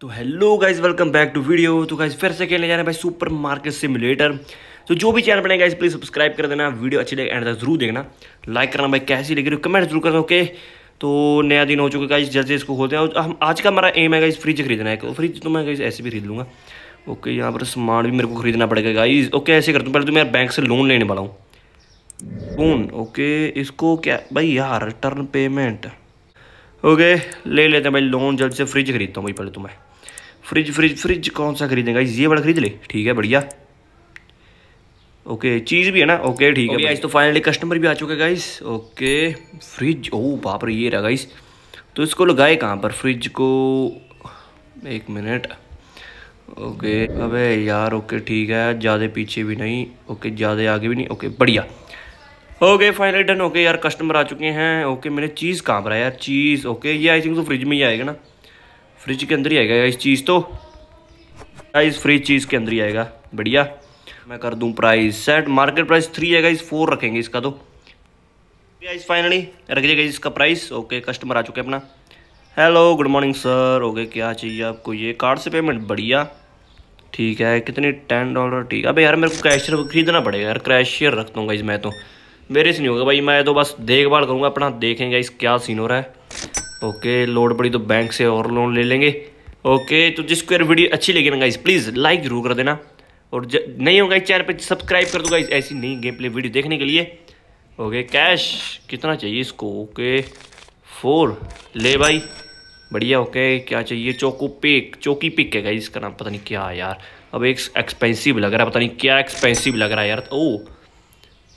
तो hello guys welcome back to video तो guys फिर से खेलने जा रहे हैं भाई सुपर मार्केट सिमुलेटर तो जो भी चैनल बनेगा इस प्लीज़ सब्सक्राइब कर देना वीडियो अच्छी लगे एंड तक जरूर देखना लाइक करना भाई कैसी लगी रही कमेंट जरूर करना ओके तो नया दिन हो चुका है जैसे इसको खोलते हैं हम आज का हमारा एम है गाइज फ्रिज खरीदना है फ्रिज तो मैं गाइज ऐसे भी खरीद लूँगा ओके यहाँ पर सामान भी मेरे को खरीदना पड़ेगा गाइज ओके ऐसे करता हूँ पहले तो मैं बैंक से लोन लेने वाला हूँ लोन ओके इसको क्या भाई यार टर्न पेमेंट ओके ले लेते हैं भाई लोन जल्द से फ्रिज खरीदता हूँ भाई पहले तो मैं फ्रिज फ्रिज फ्रिज कौन सा खरीदें गाइज ये वाला खरीद ले ठीक है बढ़िया ओके चीज़ भी है ना ओके ठीक है गाइज तो फाइनली कस्टमर भी आ चुके गाइस ओके फ्रिज ओ बाप रे ये रहा गाइस तो इसको लगाए कहाँ पर फ्रिज को एक मिनट ओके अबे यार ओके ठीक है ज़्यादा पीछे भी नहीं ओके ज़्यादा आगे भी नहीं ओके बढ़िया ओके फाइनली डन ओके यार कस्टमर आ चुके हैं ओके मेरे चीज़ कहाँ पर है यार चीज़ ओके ये आई थिंक तो फ्रिज में ही आएगा ना फ्रिज के अंदर ही आएगा इस चीज़ तो प्राइस फ्रिज चीज़ के अंदर ही आएगा बढ़िया मैं कर दूँ price set market price three आएगा इस फोर रखेंगे इसका तो इस फाइनली रख दिया इसका प्राइस ओके कस्टमर आ चुके अपना hello good morning sir okay क्या चाहिए आपको ये कार्ड से पेमेंट बढ़िया ठीक है कितनी टेन डॉलर ठीक है अबे यार मेरे को क्रैशर खरीदना पड़ेगा यार क्रैशियर रख दूँगा इस मैं तो मेरे से नहीं होगा भाई मैं तो बस देखभाल करूँगा अपना देखेंगे इस क्या सीन हो रहा है ओके लोड पड़ी तो बैंक से और लोन ले लेंगे ओके तो जिसको यार वीडियो अच्छी लगी ना गाइज प्लीज़ लाइक जरूर कर देना और ज, नहीं होगा इस चैनल पर सब्सक्राइब कर दो गाइज ऐसी नई गेम प्ले वीडियो देखने के लिए ओके कैश कितना चाहिए इसको ओके फोर ले भाई बढ़िया ओके क्या चाहिए चौको पिक चौकी पिक है गाइज इसका नाम पता नहीं क्या यार अब एक एक्सपेंसिव लग रहा है पता नहीं क्या एक्सपेंसिव लग रहा है यार oh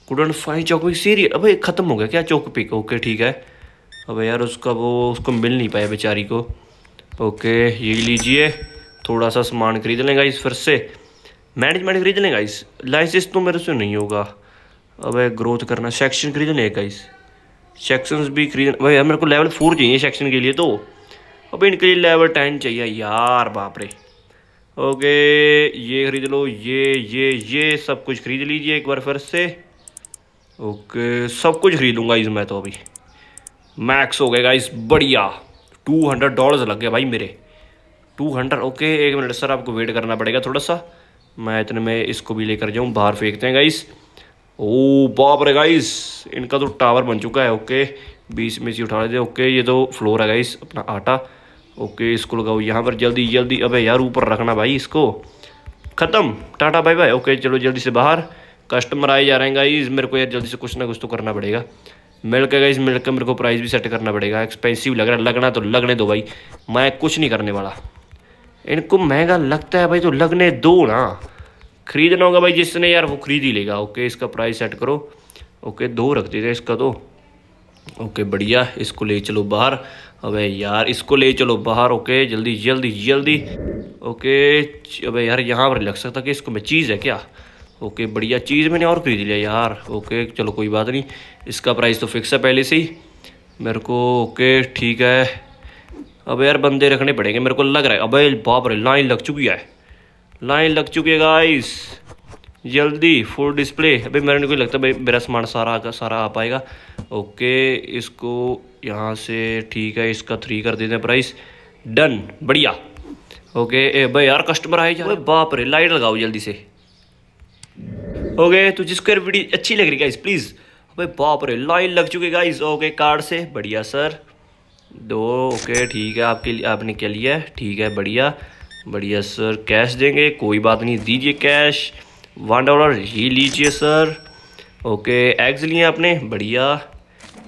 couldn't fine choco pick अब खत्म हो गया क्या चौको पिक ओके ठीक है अब यार उसका वो उसको मिल नहीं पाया बेचारी को ओके ये लीजिए थोड़ा सा सामान खरीद लेंगे इस फिर से मैनेजमेंट खरीद लेंगे इस लाइसेंस तो मेरे से नहीं होगा अब ग्रोथ करना सेक्शन खरीद लेंगे इस सेक्शन भी खरीद भाई यार मेरे को लेवल फोर चाहिए सेक्शन के लिए तो अब इनके लिए लेवल टेन चाहिए यार बाप रे ओके ये खरीद लो ये ये ये सब कुछ खरीद लीजिए एक बार फिर से ओके सब कुछ खरीदूंगा इस मैं तो अभी मैक्स हो गए गाइस बढ़िया टू हंड्रेड डॉलर्स लग गए भाई मेरे टू हंड्रेड ओके एक मिनट सर आपको वेट करना पड़ेगा थोड़ा सा मैं इतने में इसको भी लेकर जाऊँ बाहर फेंकते हैं गाइस ओ बाप रे गाइस इनका तो टावर बन चुका है ओके बीस में से उठा लेते हैं ओके ये तो फ्लोर है गाइस अपना आटा ओके इसको लगाओ यहाँ पर जल्दी जल्दी अबे यार ऊपर रखना भाई इसको ख़त्म टाटा बाय बाय ओके चलो जल्दी से बाहर कस्टमर आए जा रहे हैं गाइस मेरे को यार जल्दी से कुछ ना कुछ तो करना पड़ेगा मिलकर गई मिलकर मेरे को प्राइस भी सेट करना पड़ेगा एक्सपेंसिव लग रहा है लगना तो लगने दो भाई मैं कुछ नहीं करने वाला इनको महंगा लगता है भाई तो लगने दो ना खरीदना होगा भाई जिसने यार वो खरीद ही लेगा ओके इसका प्राइस सेट करो ओके दो रख देते इसका तो ओके बढ़िया इसको ले चलो बाहर अबे यार इसको ले चलो बाहर ओके जल्दी जल्दी जल्दी ओके अबे यार यहाँ पर लग सकता कि इसको मैं चीज़ है क्या ओके बढ़िया चीज़ मैंने और खरीद लिया यार ओके चलो कोई बात नहीं इसका प्राइस तो फिक्स है पहले से ही मेरे को ओके ठीक है अब यार बंदे रखने पड़ेंगे मेरे को लग रहा है अब बाप रे लाइन लग चुकी है लाइन लग चुकी है गाइस जल्दी फुल डिस्प्ले अभी मेरे को लगता है मेरा सामान सारा का सारा आ पाएगा ओके इसको यहाँ से ठीक है इसका थ्री कर देते हैं प्राइस डन बढ़िया ओके ए भाई यार कस्टमर आए जाए बाप रे लाइट लगाओ जल्दी से हो गए तो जिसको वीडियो अच्छी लग रही गाइस प्लीज़ भाई बाप रे लाइन लग चुकी गाइस ओके कार्ड से बढ़िया सर दो ओके ठीक है आपके लिए आपने क्या लिया है ठीक है बढ़िया बढ़िया सर कैश देंगे कोई बात नहीं दीजिए कैश वन डॉलर ही लीजिए सर ओके एग्स लिए आपने बढ़िया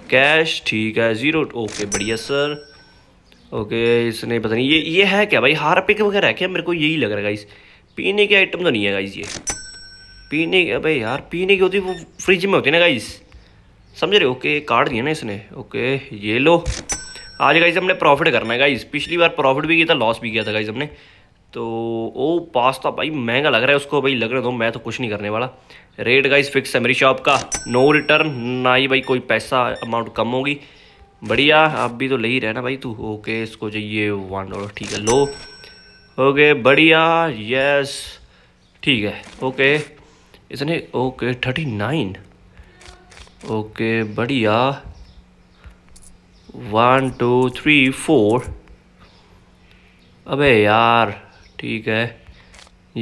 कैश ठीक है ज़ीरो ओके बढ़िया सर ओके इसने पता नहीं ये ये है क्या भाई हार पिक वगैरह है क्या मेरे को यही लग रहा है गाइस पीने के आइटम तो नहीं है गाइस ये पीने की अबे यार पीने की होती वो फ्रिज में होती ना गाइस समझ रहे ओके काट दिया ना इसने ओके ये लो आज गाइस हमने प्रॉफिट करना है गाइस पिछली बार प्रॉफिट भी किया था लॉस भी किया था गाइस हमने तो ओ पास्ता भाई महंगा लग रहा है उसको भाई लग रहा है तो मैं तो कुछ नहीं करने वाला रेट गाइस फिक्स है मेरी शॉप का नो रिटर्न ना ही भाई कोई पैसा अमाउंट कम होगी बढ़िया आप भी तो ले ही रहना भाई तू ओके इसको चाहिए वन डॉलर ठीक है लो ओके बढ़िया यस ठीक है ओके इसने ओके थर्टी नाइन ओके बढ़िया वन टू थ्री फोर अबे यार ठीक है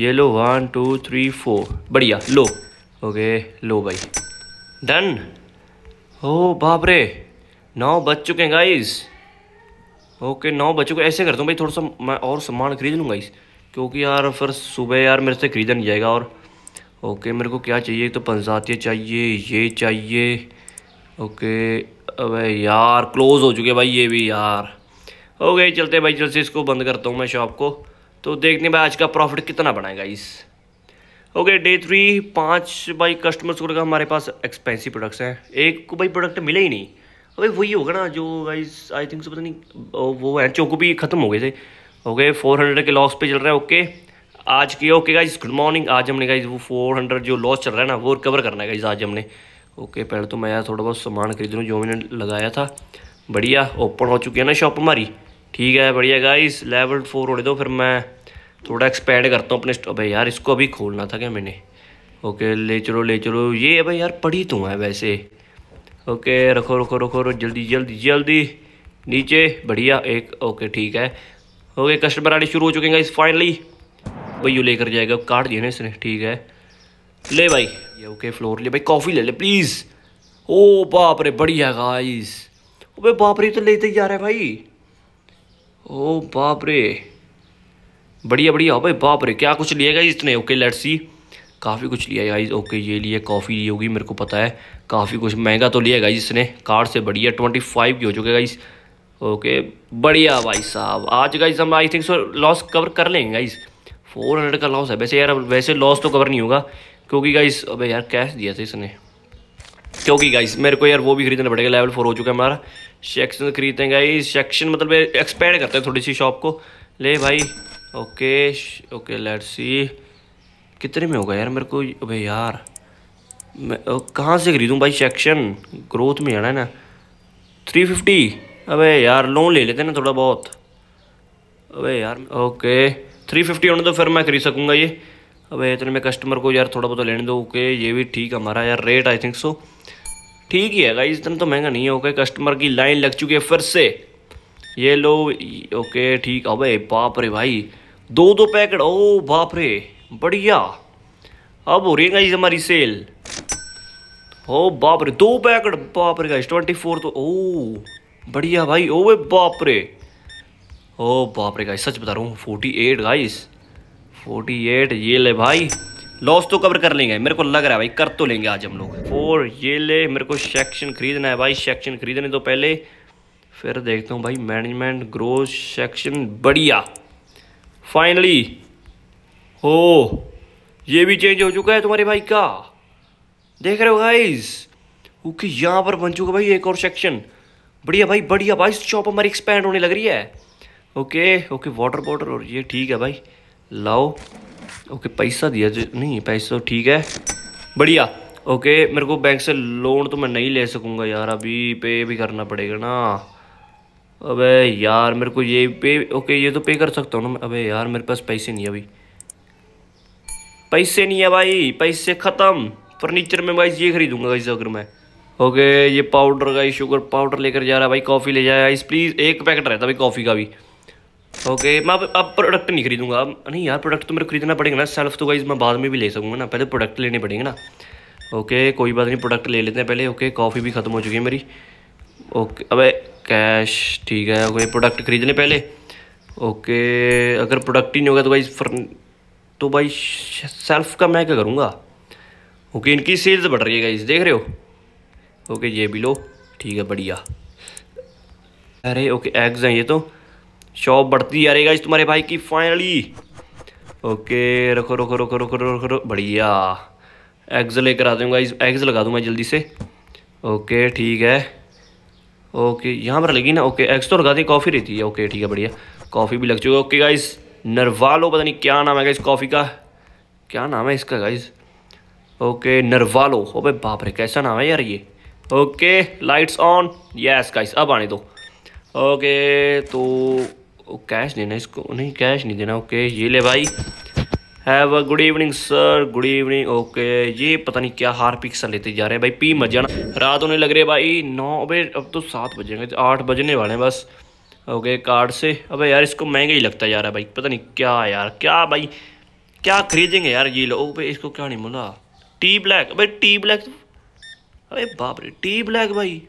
ये लो वन टू थ्री फोर बढ़िया लो ओके लो भाई डन ओ बाप रे नौ बज चुके हैं गाइस ओके नौ बज चुके ऐसे करता हूँ भाई थोड़ा सा मैं और सामान खरीद लूँगा इस क्योंकि यार फिर सुबह यार मेरे से खरीदा नहीं जाएगा और ओके मेरे को क्या चाहिए तो पंजातिया चाहिए ये चाहिए ओके अबे यार क्लोज़ हो चुके भाई ये भी यार ओके चलते भाई जल्द से इसको बंद करता हूँ मैं शॉप को तो देखने भाई आज का प्रॉफिट कितना बनाएगा इस ओके डे थ्री पाँच भाई कस्टमर्स को का हमारे पास एक्सपेंसिव प्रोडक्ट्स हैं एक को भाई प्रोडक्ट मिले ही नहीं अबे वही होगा ना जो गाइस आई थिंक पता नहीं वो हैं चौको भी ख़त्म हो गए थे ओके फोर हंड्रेड के लॉस पे चल रहा है ओके आज की ओके गाइज गुड मॉर्निंग आज हमने गाइज वो फोर हंड्रेड जो लॉस चल रहा है ना वो रिकवर करना है गाइज आज हमने ओके पहले तो मैं यार थोड़ा बहुत सामान खरीद लूँ जो मैंने लगाया था बढ़िया ओपन हो चुकी है ना शॉप हमारी ठीक है बढ़िया गाइज लेवल फोर होने दो फिर मैं थोड़ा एक्सपेंड करता हूँ अपने अबे यार इसको अभी खोलना था क्या मैंने ओके ले चलो ले चलो ये भाई यार पढ़ी तो है वैसे ओके रखो रखो रखो जल्दी जल्दी जल्दी नीचे बढ़िया एक ओके ठीक है ओके कस्टमर आने शुरू हो चुके हैं इस फाइनली भाई यू लेकर जाएगा कार्ड दिया ना इसने ठीक है ले भाई ये ओके फ्लोर ले भाई कॉफ़ी ले ले प्लीज़ ओ बाप रे बढ़िया गाइस भाई बाप रे तो लेते जा रहा है भाई ओ बाप रे बढ़िया बढ़िया भाई बाप रे क्या कुछ लिया गाइस इसने ओके लेट्स सी काफ़ी कुछ लिया गाइस ओके ये लिए कॉफ़ी ली होगी मेरे को पता है काफ़ी कुछ महंगा तो लिया गाइस इसने कार्ड से बढ़िया ट्वेंटी फाइव की हो चुके गाइस ओके बढ़िया भाई साहब आज गाइस हम I think so loss cover कर लेंगे गाइज़ फोर हंड्रेड का लॉस है वैसे यार वैसे लॉस तो कवर नहीं होगा क्योंकि गाइस अबे यार कैश दिया था इसने क्योंकि गाइस मेरे को यार वो भी खरीदना पड़ेगा लेवल फोर हो चुका है हमारा सेक्शन खरीदते हैं गाइस सेक्शन मतलब एक्सपेंड करते हैं थोड़ी सी शॉप को ले भाई ओके ओके लेट सी कितने में होगा यार मेरे को अबे यार मैं कहाँ से खरीदूँ भाई सेक्शन ग्रोथ में आना है ना थ्री फिफ्टी अबे यार लोन ले लेते ना थोड़ा बहुत अबे यार ओके थ्री फिफ्टी होने तो फिर मैं खरीद सकूँगा ये अब इतने में कस्टमर को यार थोड़ा बहुत लेने दो ओके ये भी ठीक हमारा यार रेट आई थिंक सो ठीक ही है गाई इतना तो महंगा नहीं है ओके कस्टमर की लाइन लग चुकी है फिर से ये लो ओके ठीक अब बाप रे भाई दो दो पैकेट ओ बाप रे बढ़िया अब हो रही है गाइज हमारी सेल ओ बाप रे दो पैकेट बाप रे गाइज ट्वेंटी फोर तो ओ बढ़िया भाई ओ बाप रे ओ बाप रे गाइस सच बता रहा हूँ forty eight guys forty eight ये ले भाई लॉस तो कवर कर लेंगे मेरे को लग रहा है भाई कर तो लेंगे आज हम लोग फोर ये ले मेरे को सेक्शन खरीदना है भाई सेक्शन खरीदने तो पहले फिर देखता हूँ भाई मैनेजमेंट ग्रोथ सेक्शन बढ़िया फाइनली हो ये भी चेंज हो चुका है तुम्हारे भाई का देख रहे हो गाइस ओके यहाँ पर बन चुका भाई एक और सेक्शन बढ़िया भाई बढ़िया भाई शॉप हमारी एक्सपैंड होने लग रही है ओके ओके वाटर बॉटल और ये ठीक है भाई लाओ ओके पैसा दिया जो नहीं पैसा तो ठीक है बढ़िया ओके मेरे को बैंक से लोन तो मैं नहीं ले सकूँगा यार अभी पे भी करना पड़ेगा ना अबे यार मेरे को ये पे ओके ये तो पे कर सकता हूँ ना अबे यार मेरे पास पैसे नहीं है अभी पैसे नहीं है भाई पैसे ख़त्म फर्नीचर में भाई ये खरीदूंगा इस अगर मैं ओके ये पाउडर का शुगर पाउडर लेकर जा रहा है भाई कॉफ़ी ले जाया इस प्लीज़ एक पैकेट रहता भाई कॉफ़ी का भी ओके मैं अब अब प्रोडक्ट नहीं खरीदूंगा नहीं यार प्रोडक्ट तो मेरे खरीदना पड़ेगा ना सेल्फ तो गाइज मैं बाद में भी ले सकूंगा ना पहले प्रोडक्ट लेने पड़ेंगे ना ओके कोई बात नहीं प्रोडक्ट ले लेते हैं पहले ओके कॉफ़ी भी ख़त्म हो चुकी है मेरी ओके अबे कैश ठीक है ओके प्रोडक्ट खरीदने पहले ओके अगर प्रोडक्ट ही नहीं होगा तो भाई फर तो भाई सेल्फ का मैं क्या करूँगा ओके इनकी सेल्स बढ़ रही है गाइज देख रहे हो ओके ये भी लो ठीक है बढ़िया अरे ओके एग्ज हैं ये तो शॉप बढ़ती जा रही है तुम्हारे भाई की फाइनली ओके रखो रखो रखो रखो रखो रखो बढ़िया एग्ज लेकर आ दूँगा इस एग्ज लगा दूँगा जल्दी से ओके ठीक है ओके यहाँ पर लगी ना ओके एग्स तो लगा दी कॉफ़ी रहती है ओके ठीक है बढ़िया कॉफ़ी भी लग चुकी है ओके गाइस नरवालो पता नहीं क्या नाम है गाइस कॉफ़ी का क्या नाम है इसका गाइस ओके नरवालो ओ भाई बाप रे कैसा नाम है यार ये okay lights on yes guys अब आने दो ओके तो वो कैश देना इसको नहीं कैश नहीं देना ओके ये ले भाई have a good evening sir good evening okay ये पता नहीं क्या हार पिक्सल लेते जा रहे हैं भाई पी मत जाना रात होने लग रही है भाई नौ अबे अब तो सात बजेंगे तो आठ बजने वाले हैं बस ओके कार्ड से अबे यार इसको महंगा ही लगता जा रहा है भाई पता नहीं क्या यार क्या भाई क्या खरीदेंगे यार ये लो भाई इसको क्या नहीं बोला टी ब्लैक अबे टी ब्लैक अरे बाप रे टी ब्लैक भाई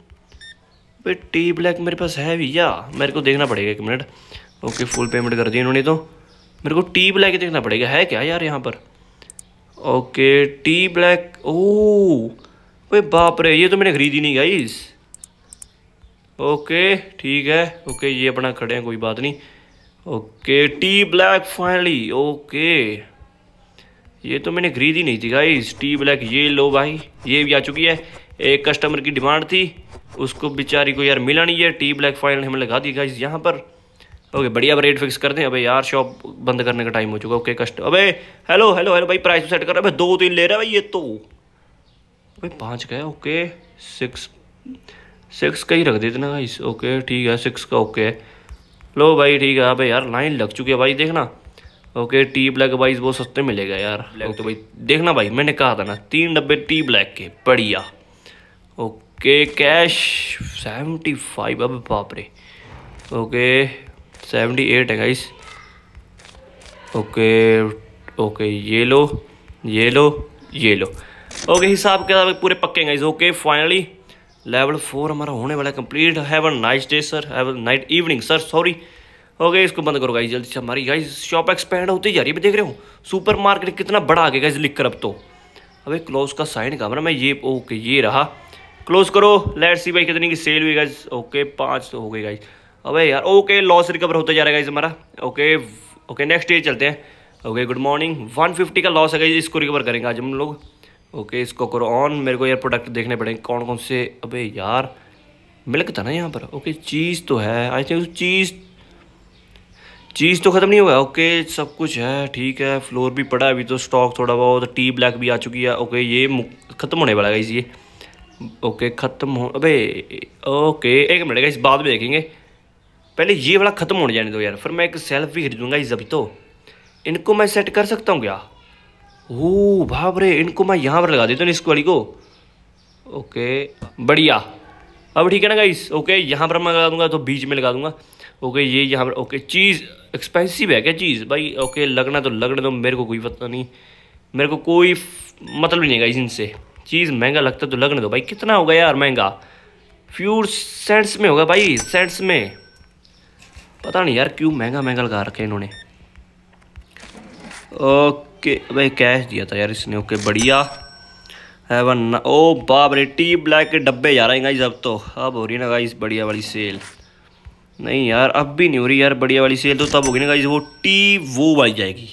भाई टी ब्लैक मेरे पास है भैया मेरे को देखना पड़ेगा एक मिनट ओके फुल पेमेंट कर दी इन्होंने तो मेरे को टी ब्लैक देखना पड़ेगा है क्या यार यहाँ पर ओके टी ब्लैक ओ ओए बाप रे ये तो मैंने खरीदी नहीं गाइस ओके ठीक है ओके ये अपना खड़े हैं कोई बात नहीं okay tea black finally okay ये तो मैंने खरीद ही नहीं थी गाइस टी ब्लैक ये लो भाई ये भी आ चुकी है एक कस्टमर की डिमांड थी उसको बेचारी को यार मिला नहीं है टी ब्लैक फाइनल हमें लगा दी गाइस यहाँ पर ओके बढ़िया रेट फिक्स कर दें अबे यार शॉप बंद करने का टाइम हो चुका ओके कस्ट अबे हेलो हेलो हेलो भाई प्राइस सेट कर है दो तीन ले रहा है भाई ये तो भाई पाँच का है ओके सिक्स सिक्स का ही रख देते ना भाई ओके ठीक है सिक्स का ओके लो भाई ठीक है अबे यार लाइन लग चुकी है भाई देखना ओके टी ब्लैक वाइज बहुत सस्ते मिलेगा यार तो भाई देखना भाई मैंने कहा था ना तीन डब्बे टी ब्लैक के बढ़िया ओके कैश सेवेंटी फाइव अब बापरे ओके सेवेंटी एट है गाइस ओके ओके ये लो ये लो ये लो ओके हिसाब के साथ पूरे पक्के guys okay finally level four हमारा होने वाला complete have a nice day sir have night evening sir sorry okay इसको बंद करो गाइस जल्दी से हमारी गाइस शॉप एक्सपेंड होती जा रही है देख रहे हो सुपर मार्केट कितना बड़ा आ गया गाइस लिख कर अब तो अबे क्लोज का साइन कहा मैं ये ओके ये रहा क्लोज करो लेट सी भाई कितनी की सेल हुई गाइस ओके पाँच तो हो गई गाइस अबे यार ओके लॉस रिकवर होता जा रहा है हमारा ओके ओके नेक्स्ट ये चलते हैं ओके गुड मॉर्निंग 150 का लॉस है गई इसको रिकवर करेंगे आज हम लोग ओके इसको करो ऑन मेरे को यार प्रोडक्ट देखने पड़ेंगे कौन कौन से अबे यार मिल्क था ना यहाँ पर ओके चीज़ तो है आई थिंक चीज़ चीज़ तो ख़त्म नहीं हुआ ओके सब कुछ है ठीक है फ्लोर भी पड़ा है अभी तो स्टॉक थोड़ा बहुत टी ब्लैक भी आ चुकी है ओके ये ख़त्म होने वाला है इस ये ओके ख़त्म हो अबे ओके एक मिनट इस बाद में देखेंगे पहले ये वाला ख़त्म होने जाने दो यार फिर मैं एक सेल्फ भी खरीदूँगा इस अभी तो इनको मैं सेट कर सकता हूँ क्या ओ भाप रे इनको मैं यहाँ पर लगा देता हूँ इस वाली को ओके बढ़िया अब ठीक है ना गाइस ओके यहाँ पर मैं लगा दूंगा तो बीच में लगा दूंगा ओके ये यहाँ पर ओके चीज़ एक्सपेंसिव है क्या चीज़ भाई ओके लगना तो लगने दो मेरे को कोई पता नहीं मेरे को कोई मतलब नहीं है गाइस इनसे चीज़ महंगा लगता तो लगने दो भाई कितना होगा यार महंगा फ्यूर सेंट्स में होगा भाई सेंट्स में पता नहीं यार क्यों महंगा महंगा लगा रखे इन्होंने ओके भाई कैश दिया था यार इसने ओके बढ़िया है वन ओ बाप रे टी ब्लैक के डब्बे जा रहे हैं गाइज अब तो अब हो रही है ना गाइज बढ़िया वाली सेल नहीं यार अब भी नहीं हो रही यार बढ़िया वाली सेल तो तब होगी ना गाइज वो टी वो वाली जाएगी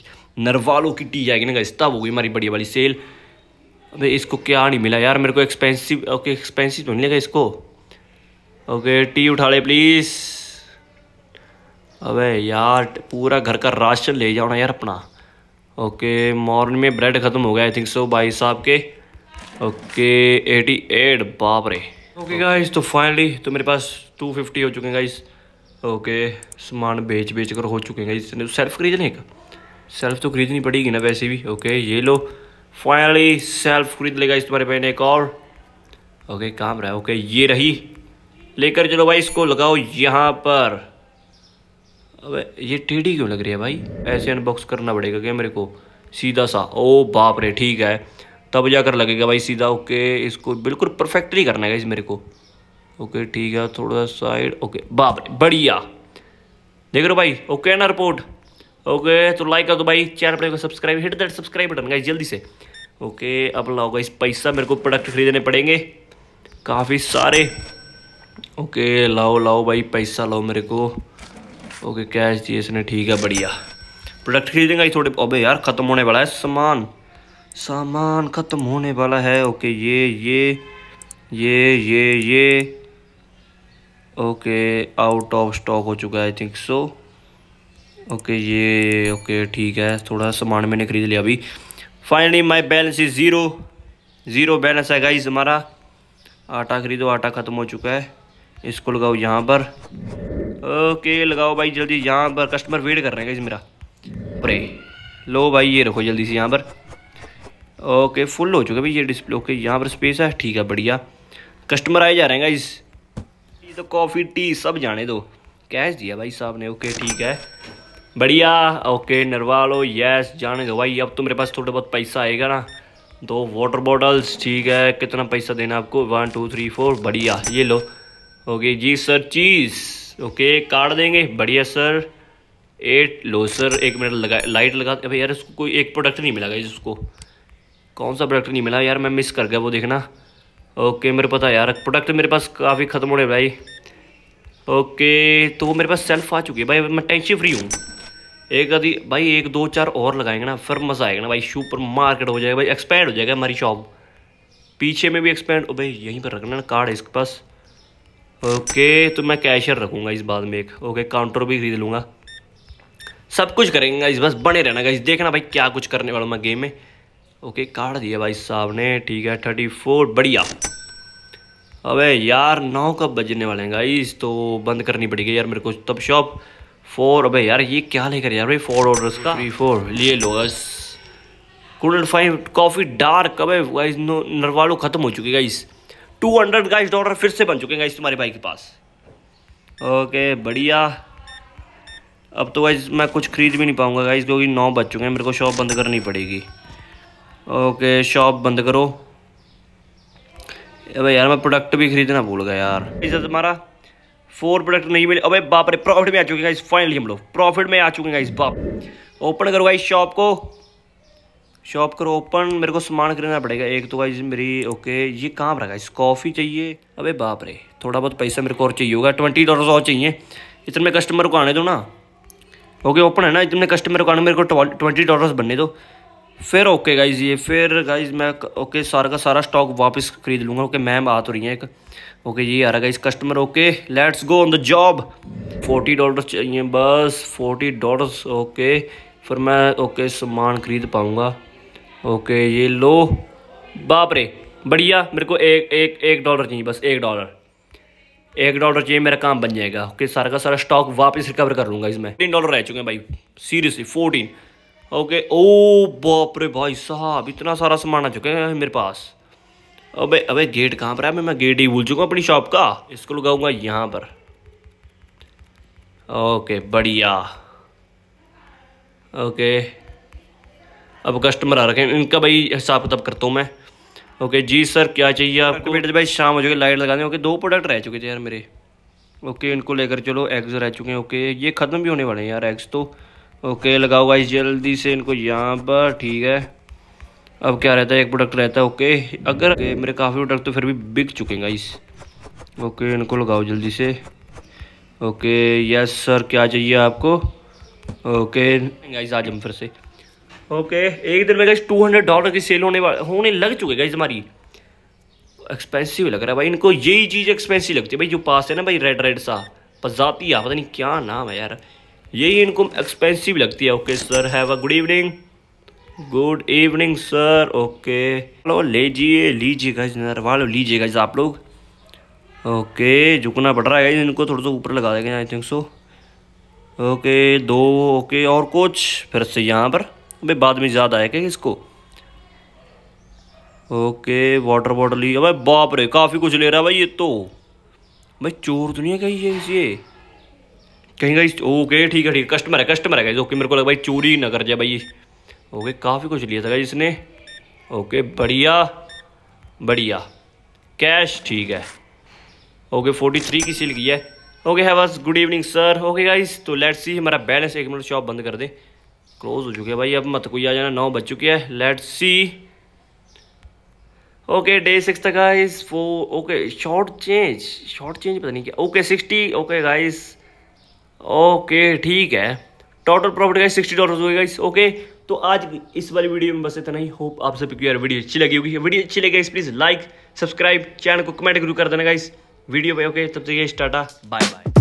नरवालों की टी जाएगी ना गाइज तब होगी हमारी बढ़िया वाली सेल अबे इसको क्या नहीं मिला यार मेरे को एक्सपेंसिव ओके एक्सपेंसिव तो नहीं लगा इसको ओके टी उठा ले प्लीज़ अबे यार पूरा घर का राशन ले जाओ ना यार अपना ओके मॉर्निंग में ब्रेड ख़त्म हो गया आई थिंक सो भाई साहब के ओके एटी एट बाप रे ओके गाइस तो फाइनली तो मेरे पास टू फिफ्टी हो चुके हैं गाइस ओके सामान बेच बेच कर हो चुके हैं गाइस तो सेल्फ खरीदने एक सेल्फ तो खरीदनी पड़ेगी ना वैसे भी ओके ये लो फाइनली सेल्फ खरीद लेगा इस तुम्हारे पहने एक और ओके काम रहा ओके ये रही लेकर चलो भाई इसको लगाओ यहाँ पर अब ये टेढ़ी क्यों लग रही है भाई ऐसे अनबॉक्स करना पड़ेगा क्या मेरे को सीधा सा ओ बाप रे ठीक है तब जाकर लगेगा भाई सीधा ओके इसको बिल्कुल परफेक्टली करना है इस मेरे को ओके ठीक है थोड़ा साइड ओके बाप रे बढ़िया देख रहे हो भाई ओके ना रिपोर्ट ओके तो लाइक कर दो भाई चैनल पर subscribe hit that subscribe button guys जल्दी से ओके अब लाओ गाइस पैसा मेरे को प्रोडक्ट खरीदने पड़ेंगे काफ़ी सारे ओके लाओ लाओ भाई पैसा लाओ मेरे को ओके कैश जी इसने ठीक है बढ़िया प्रोडक्ट खरीदेंगे ये थोड़े अबे यार ख़त्म होने वाला है सामान सामान ख़त्म होने वाला है ओके ये ये ये ये ये ओके आउट ऑफ स्टॉक हो चुका है आई थिंक सो ओके ये ओके ठीक है थोड़ा सामान मैंने खरीद लिया अभी finally my balance is zero zero balance है गाइज हमारा आटा खरीदो आटा ख़त्म हो चुका है इसको लगाओ यहाँ पर ओके लगाओ भाई जल्दी यहाँ पर कस्टमर वेट कर रहे हैं मेरा अरे लो भाई ये रखो जल्दी से यहाँ पर ओके फुल हो चुका भाई ये डिस्प्ले ओके यहाँ पर स्पेस है ठीक है बढ़िया कस्टमर आए जा रहे हैं इस तो कॉफ़ी टी सब जाने दो कैश दिया भाई साहब ने ओके ठीक है बढ़िया ओके नरवा लो यस जाने दो भाई अब तो मेरे पास थोड़ा बहुत पैसा आएगा ना दो वाटर बॉटल्स ठीक है कितना पैसा देना आपको वन टू थ्री फोर बढ़िया ये लो ओके जी सर चीज़ ओके काट देंगे बढ़िया सर एट लो सर एक मिनट लगा लाइट लगा अभी यार इसको कोई एक प्रोडक्ट नहीं मिला गाइज उसको कौन सा प्रोडक्ट नहीं मिला यार मैं मिस कर गया वो देखना ओके मेरे पता यार प्रोडक्ट मेरे पास काफ़ी ख़त्म हो रहे भाई ओके तो वो मेरे पास सेल्फ आ चुकी है भाई मैं टेंशन फ्री हूँ एक आधी भाई एक दो चार और लगाएंगे ना फिर मज़ा आएगा ना भाई सुपर मार्केट हो जाएगा भाई एक्सपैंड हो जाएगा हमारी शॉप पीछे में भी एक्सपैंड भाई यहीं पर रखना ना कार्ड है इसके पास ओके तो मैं कैशर रखूँगा इस बात में एक ओके काउंटर भी खरीद लूँगा सब कुछ करेंगे इस बस बने रहना गाइस देखना भाई क्या कुछ करने वाला मैं गेम में ओके काट दिया भाई साहब ने ठीक है थर्टी फोर बढ़िया अबे यार नौ कब बजने वाले हैं गाइस तो बंद करनी पड़ेगी यार मेरे को तब शॉप फोर अबे यार ये क्या लेकर यार भाई फोर ऑर्डर्स का थ्री फोर लिए लो बस एंड फाइव कॉफ़ी डार्क अबे गाइस नरवालो ख़त्म हो चुकी guys two hundred guys dollar फिर से बन चुके हैं गाइस तुम्हारे भाई के पास ओके बढ़िया अब तो गाइज मैं कुछ खरीद भी नहीं पाऊंगा गाइज क्योंकि नौ बज चुके हैं मेरे को शॉप बंद करनी पड़ेगी ओके शॉप बंद करो अबे यार मैं प्रोडक्ट भी खरीदना भूल गया यार इज्जत हमारा फोर प्रोडक्ट नहीं मिले अबे बाप रे प्रॉफिट में आ चुके गाइस फाइनली हम लोग प्रॉफिट में आ चुके गाइस बाप ओपन करो गाइस शॉप को शॉप करो ओपन मेरे को सामान खरीदना पड़ेगा एक तो गाइज मेरी ओके ये कहाँ पर इस कॉफ़ी चाहिए अबे बाप रे थोड़ा बहुत पैसा मेरे को और चाहिए होगा ट्वेंटी डॉलर और चाहिए इतने में कस्टमर को आने दो ना ओके ओपन है ना इतने कस्टमर को आने मेरे को ट्वेंटी डॉलर बनने दो फिर ओके गाइज ये फिर गाइज मैं ओके सारा का सारा स्टॉक वापस खरीद लूँगा ओके मैम आ तो रही हैं एक ओके ये आ रहा guys customer okay let's go on the job forty dollar चाहिए बस फोर्टी डॉलर ओके फिर मैं ओके सामान खरीद पाऊँगा ओके ये लो बाप रे बढ़िया मेरे को एक एक एक डॉलर चाहिए बस एक डॉलर एक डॉलर चाहिए मेरा काम बन जाएगा ओके सारा का सारा स्टॉक वापस रिकवर कर लूँगा इसमें तीन डॉलर रह चुके हैं भाई सीरियसली फोर्टीन ओके ओ बाप रे भाई साहब इतना सारा सामान आ चुका है मेरे पास अबे अबे गेट कहाँ पर है मैं मैं गेट ही भूल चुका हूँ अपनी शॉप का इसको लगाऊंगा यहाँ पर ओके बढ़िया ओके अब कस्टमर आ रखे हैं इनका भाई हिसाब किताब करता हूँ मैं ओके जी सर क्या चाहिए आपको बेटे भाई शाम हो जाएगी लाइट लगा दें ओके दो प्रोडक्ट रह चुके थे यार मेरे ओके इनको लेकर चलो एग्स रह चुके हैं ओके ये ख़त्म भी होने वाले हैं यार एग्स तो ओके लगाओ भाई जल्दी से इनको यहाँ पर ठीक है अब क्या रहता है एक प्रोडक्ट रहता है ओके अगर मेरे काफ़ी प्रोडक्ट तो फिर भी बिक चुके हैं गाइस ओके इनको लगाओ जल्दी से ओके यस सर क्या चाहिए आपको ओके गाइस आज हम फिर से ओके एक दिन में गई टू हंड्रेड डॉलर की सेल होने वाले होने लग चुके गई हमारी एक्सपेंसिव लग रहा है भाई इनको यही चीज़ एक्सपेंसिव लगती है भाई जो पास है ना भाई रेड रेड सा पजाती है पता नहीं क्या नाम है यार यही इनको एक्सपेंसिव लगती है okay sir have a good evening good evening sir okay चलो लीजिए लीजिएगा नरवा लो लीजिएगा आप लोग ओके झुकना पड़ रहा है इनको थोड़ा सा ऊपर लगा देंगे आई थिंक सो ओके दो ओके और कुछ फिर से यहाँ पर अबे बाद में याद आया क्या इसको ओके वाटर बॉटल ही अबे बाप रे काफ़ी कुछ ले रहा है भाई ये तो भाई चोर तो नहीं है कहीं ये ये कहीं गई ओके ठीक है ठीक है कस्टमर है कस्टमर है ओके मेरे को लगा भाई चोरी ना कर जाए भाई ओके काफ़ी कुछ लिया था इसने ओके बढ़िया बढ़िया कैश ठीक है ओके फोर्टी थ्री की सील की है okay have a good evening sir okay guys तो लेट्स सी हमारा बैलेंस एक मिनट शॉप बंद कर दे क्लोज हो चुके हैं भाई अब मत कोई आ जाना नौ बज चुकी है let see okay day six तक गाइस फो okay short change short change पता नहीं क्या okay sixty okay guys okay ठीक है total profit guys sixty dollar हो गाइस ओके तो आज इस वाली वीडियो में बस इतना ही होप आप सभी को यार वीडियो अच्छी लगी होगी वीडियो अच्छी लगी guys please like subscribe channel को कमेंट जरूर कर देना गाइस वीडियो पे ओके तब तक ये टाटा बाय बाय